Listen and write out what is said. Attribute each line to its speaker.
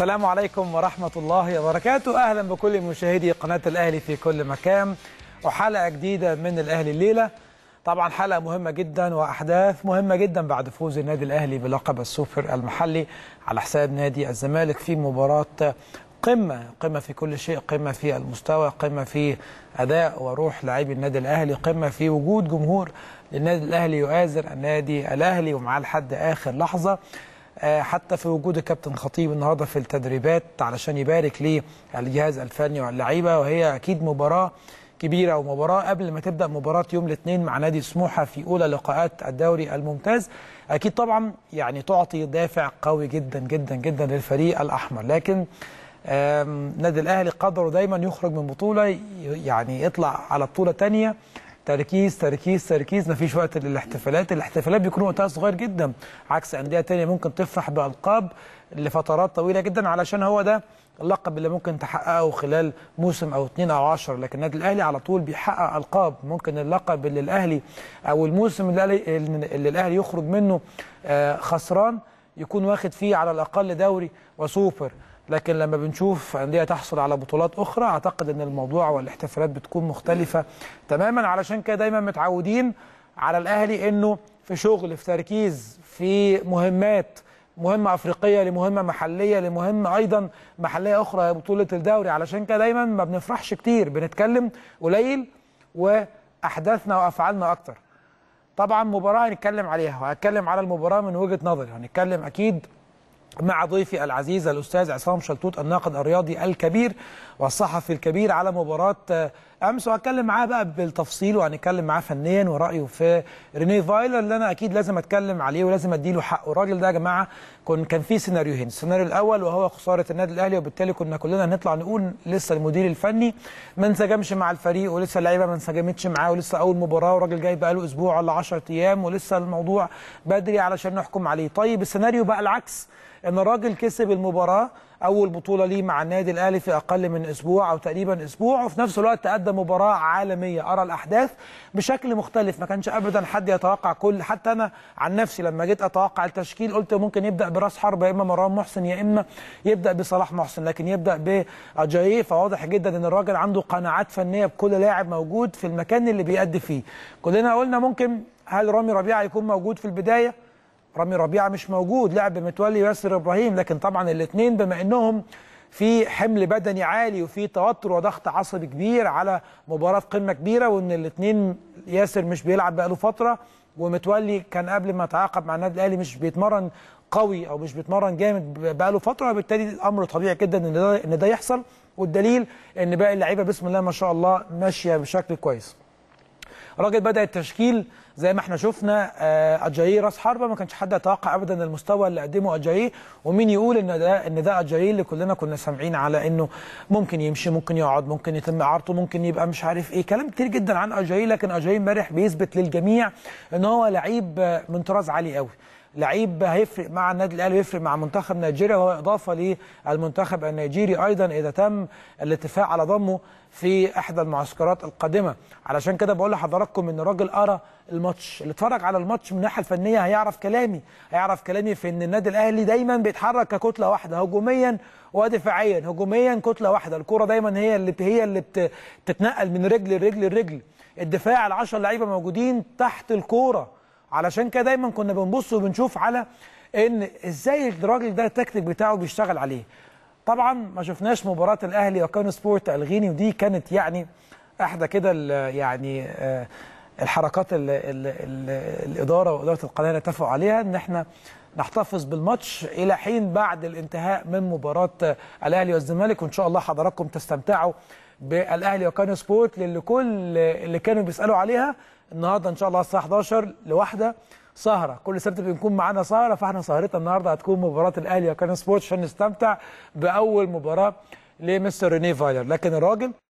Speaker 1: السلام عليكم ورحمة الله وبركاته أهلا بكل مشاهدي قناة الأهلي في كل مكان وحلقة جديدة من الأهلي الليلة طبعا حلقة مهمة جدا وأحداث مهمة جدا بعد فوز النادي الأهلي بلقب السوبر المحلي على حساب نادي الزمالك في مباراة قمة قمة في كل شيء قمة في المستوى قمة في أداء وروح لاعبي النادي الأهلي قمة في وجود جمهور للنادي الأهلي يؤازر النادي الأهلي ومعاه لحد آخر لحظة آه، حتى في وجود الكابتن خطيب النهارده في التدريبات علشان يبارك للجهاز الفني واللعيبه وهي اكيد مباراه كبيره ومباراه قبل ما تبدا مباراه يوم الاثنين مع نادي سموحه في اولى لقاءات الدوري الممتاز اكيد طبعا يعني تعطي دافع قوي جدا جدا جدا للفريق الاحمر لكن النادي الاهلي قدره دايما يخرج من بطوله يعني يطلع على بطوله ثانيه تركيز تركيز تركيز مفيش وقت للاحتفالات الاحتفالات بيكون وقتها صغير جدا عكس انديه تانية ممكن تفرح بالقاب لفترات طويله جدا علشان هو ده اللقب اللي ممكن تحققه خلال موسم او اثنين او 10 لكن النادي الاهلي على طول بيحقق القاب ممكن اللقب اللي الاهلي او الموسم اللي الاهلي يخرج منه آه، خسران يكون واخد فيه على الاقل دوري وسوبر لكن لما بنشوف أندية تحصل على بطولات أخرى أعتقد أن الموضوع والاحتفالات بتكون مختلفة تماما علشان كده دايما متعودين على الأهلي أنه في شغل في تركيز في مهمات مهمة أفريقية لمهمة محلية لمهمة أيضا محلية أخرى هي بطولة الدوري علشان كده دايما ما بنفرحش كتير بنتكلم قليل وأحداثنا وأفعالنا أكتر طبعا مباراة هنتكلم عليها وهتكلم على المباراة من وجهة نظري هنتكلم أكيد مع ضيفي العزيز الأستاذ عصام شلتوت الناقد الرياضي الكبير والصحفي الكبير على مباراة امس وهتكلم معاه بقى بالتفصيل وهنتكلم معاه فنيا ورايه في ريني فايلر اللي انا اكيد لازم اتكلم عليه ولازم اديله حقه الراجل ده يا جماعه كان كان في سيناريوهين السيناريو الاول وهو خساره النادي الاهلي وبالتالي كنا كلنا هنطلع نقول لسه المدير الفني ما انسجمش مع الفريق ولسه اللعيبه ما انسجمتش معاه ولسه اول مباراه وراجل جاي بقى له اسبوع ولا 10 ايام ولسه الموضوع بدري علشان نحكم عليه طيب السيناريو بقى العكس ان الراجل كسب المباراه اول بطوله ليه مع النادي الاهلي في اقل من اسبوع او تقريبا اسبوع وفي نفس الوقت قدم مباراه عالميه ارى الاحداث بشكل مختلف ما كانش ابدا حد يتوقع كل حتى انا عن نفسي لما جيت اتوقع التشكيل قلت ممكن يبدا براس حرب يا اما مروان محسن يا اما يبدا بصلاح محسن لكن يبدا باجاييه فواضح جدا ان الراجل عنده قناعات فنيه بكل لاعب موجود في المكان اللي بيأدي فيه كلنا قلنا ممكن هل رامي ربيعه يكون موجود في البدايه رامي ربيعه مش موجود لعب متولي ياسر ابراهيم لكن طبعا الاثنين بما انهم في حمل بدني عالي وفي توتر وضغط عصبي كبير على مباراه قمه كبيره وان الاثنين ياسر مش بيلعب بقاله فتره ومتولي كان قبل ما يتعاقد مع النادي الاهلي مش بيتمرن قوي او مش بيتمرن جامد بقاله فتره وبالتالي الامر طبيعي جدا ان ده يحصل والدليل ان باقي اللعيبه بسم الله ما شاء الله ماشيه بشكل كويس راجل بدا التشكيل زي ما احنا شفنا اجاي آه، راس حربه ما كانش حد يتوقع ابدا المستوى اللي قدمه اجاي ومين يقول ان ده ان ده اجاي اللي كلنا كنا سامعين على انه ممكن يمشي ممكن يقعد ممكن يتم اعارته ممكن يبقى مش عارف ايه كلام كتير جدا عن اجاي لكن اجاي امبارح بيثبت للجميع ان هو لعيب آه، من طراز عالي قوي لعيب هيفرق مع النادي الاهلي ويفرق مع منتخب نيجيريا وهو اضافه للمنتخب النيجيري ايضا اذا تم الاتفاق على ضمه في احدى المعسكرات القادمه علشان كده بقول لحضراتكم ان الراجل قرا الماتش اللي اتفرج على الماتش من الناحيه الفنيه هيعرف كلامي هيعرف كلامي في ان النادي الاهلي دايما بيتحرك ككتله واحده هجوميا ودفاعيا هجوميا كتله واحده الكره دايما هي اللي هي اللي بتتنقل من رجل لرجل لرجل الدفاع ال10 لعيبه موجودين تحت الكوره علشان كده دايما كنا بنبص وبنشوف على ان ازاي الراجل ده التكتيك بتاعه بيشتغل عليه طبعا ما شفناش مباراه الاهلي وكان سبورت الغيني ودي كانت يعني احدى كده يعني آه الحركات ال ال ال الاداره واداره القناه اتفقوا عليها ان احنا نحتفظ بالماتش الى حين بعد الانتهاء من مباراه الاهلي والزمالك وان شاء الله حضراتكم تستمتعوا بالاهلي وكان سبورت كل اللي كانوا بيسالوا عليها النهارده ان شاء الله الساعه 11 لوحده سهره كل سبت بنكون معانا سهره فاحنا سهرتنا النهارده هتكون مباراه الاهلي وكان سبورت عشان نستمتع باول مباراه لمستر رينيه فايلر لكن الراجل